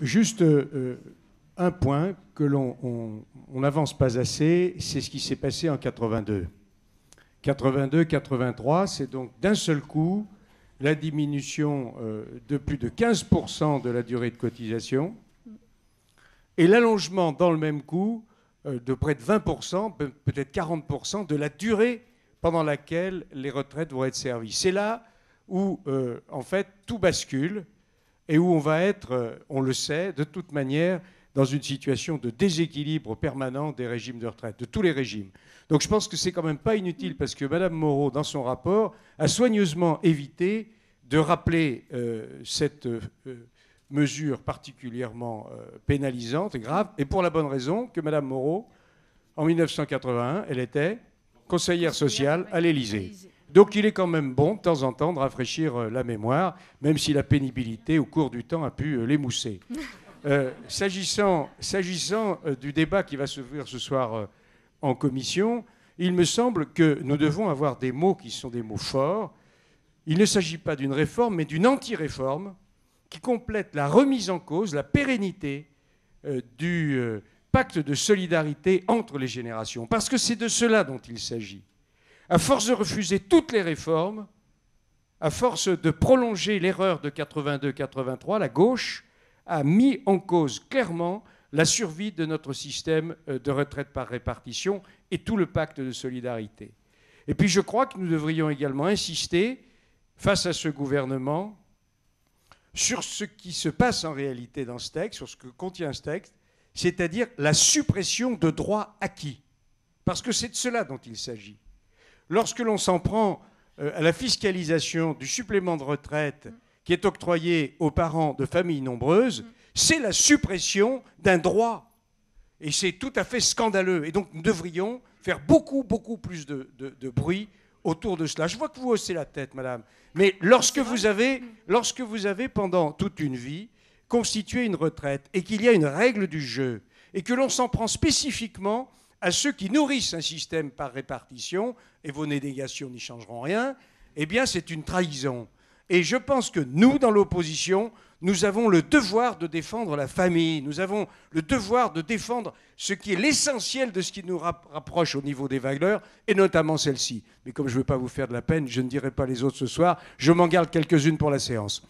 Juste euh, un point que l'on n'avance pas assez, c'est ce qui s'est passé en 82. 82, 83, c'est donc d'un seul coup la diminution euh, de plus de 15% de la durée de cotisation et l'allongement dans le même coup euh, de près de 20%, peut-être 40% de la durée pendant laquelle les retraites vont être servies. C'est là où, en fait, tout bascule et où on va être, euh, on le sait, de toute manière, dans une situation de déséquilibre permanent des régimes de retraite, de tous les régimes. Donc je pense que c'est quand même pas inutile parce que Mme Moreau, dans son rapport, a soigneusement évité de rappeler euh, cette euh, mesure particulièrement pénalisante et grave, et pour la bonne raison que Mme Moreau, en 1981, elle était conseillère sociale à l'Élysée. Donc il est quand même bon de temps en temps de rafraîchir euh, la mémoire, même si la pénibilité au cours du temps a pu euh, l'émousser. Euh, s'agissant, du débat qui va s'ouvrir ce soir en commission, il me semble que nous devons avoir des mots qui sont des mots forts. Il ne s'agit pas d'une réforme, mais d'une anti-réforme qui complète la remise en cause, la pérennité du pacte de solidarité entre les générations. Parce que c'est de cela dont il s'agit à force de refuser toutes les réformes, à force de prolonger l'erreur de 82-83, la gauche a mis en cause clairement la survie de notre système euh, de retraite par répartition et tout le pacte de solidarité. Et puis je crois que nous devrions également insister face à ce gouvernement sur ce qui se passe en réalité dans ce texte, sur ce que contient ce texte, c'est-à-dire la suppression de droits acquis. Parce que c'est de cela dont il s'agit lorsque l'on s'en prend euh, à la fiscalisation du supplément de retraite qui est octroyé aux parents de familles nombreuses, c'est la suppression d'un droit. Et c'est tout à fait scandaleux. Et donc nous devrions faire beaucoup, beaucoup plus de, bruit autour de cela. Je vois que vous haussez la tête, madame. Mais lorsque vous, avez, lorsque vous avez, pendant toute une vie, constitué une retraite et qu'il y a une règle du jeu et que l'on s'en prend spécifiquement à ceux qui nourrissent un système par répartition, et vos négations n'y changeront rien, eh bien c'est une trahison. Et je pense que nous, dans l'opposition, nous avons le devoir de défendre la famille, nous avons le devoir de défendre ce qui est l'essentiel de ce qui nous rapproche au niveau des valeurs, et notamment celle-ci. Mais comme je ne veux pas vous faire de la peine, je ne dirai pas les autres ce soir, je m'en garde quelques-unes pour la séance.